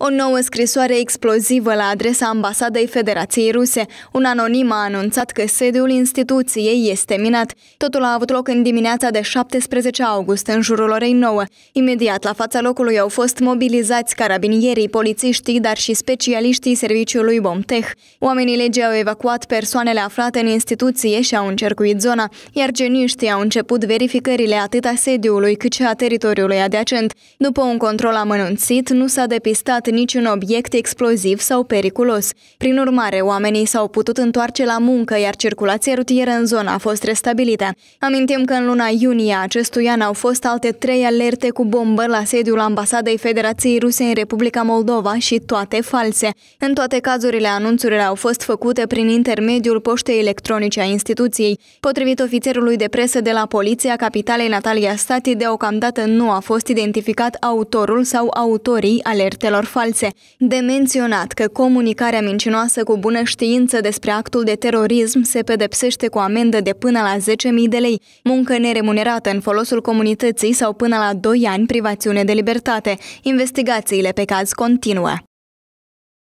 O nouă scrisoare explozivă la adresa ambasadei Federației Ruse. Un anonim a anunțat că sediul instituției este minat. Totul a avut loc în dimineața de 17 august, în jurul orei 9. Imediat la fața locului au fost mobilizați carabinierii, polițiștii, dar și specialiștii serviciului Bomtech. Oamenii legii au evacuat persoanele aflate în instituție și au încercuit zona, iar geniștii au început verificările atât a sediului cât și a teritoriului adiacent. După un control amănunțit, nu s-a depistat niciun obiect exploziv sau periculos. Prin urmare, oamenii s-au putut întoarce la muncă, iar circulația rutieră în zonă a fost restabilită. Amintim că în luna iunie acestui an au fost alte trei alerte cu bombă la sediul ambasadei Federației Ruse în Republica Moldova și toate false. În toate cazurile, anunțurile au fost făcute prin intermediul poștei electronice a instituției. Potrivit ofițerului de presă de la Poliția Capitalei Natalia Stati, deocamdată nu a fost identificat autorul sau autorii alertelor false false. De menționat că comunicarea mincinoasă cu bună știință despre actul de terorism se pedepsește cu amendă de până la 10.000 de lei, muncă neremunerată în folosul comunității sau până la 2 ani privațiune de libertate. Investigațiile pe caz continuă.